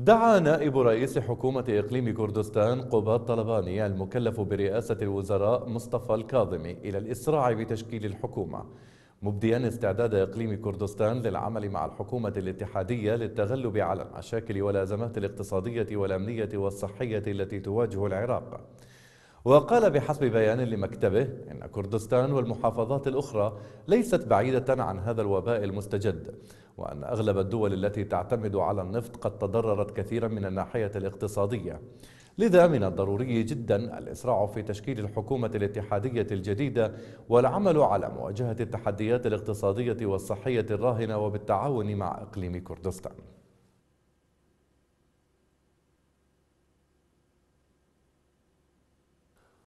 دعا نائب رئيس حكومة إقليم كردستان قباط طلباني المكلف برئاسة الوزراء مصطفى الكاظمي إلى الإسراع بتشكيل الحكومة مبديا استعداد إقليم كردستان للعمل مع الحكومة الاتحادية للتغلب على المشاكل والأزمات الاقتصادية والأمنية والصحية التي تواجه العراق وقال بحسب بيان لمكتبه إن كردستان والمحافظات الأخرى ليست بعيدة عن هذا الوباء المستجد وأن أغلب الدول التي تعتمد على النفط قد تضررت كثيرا من الناحية الاقتصادية لذا من الضروري جدا الإسراع في تشكيل الحكومة الاتحادية الجديدة والعمل على مواجهة التحديات الاقتصادية والصحية الراهنة وبالتعاون مع إقليم كردستان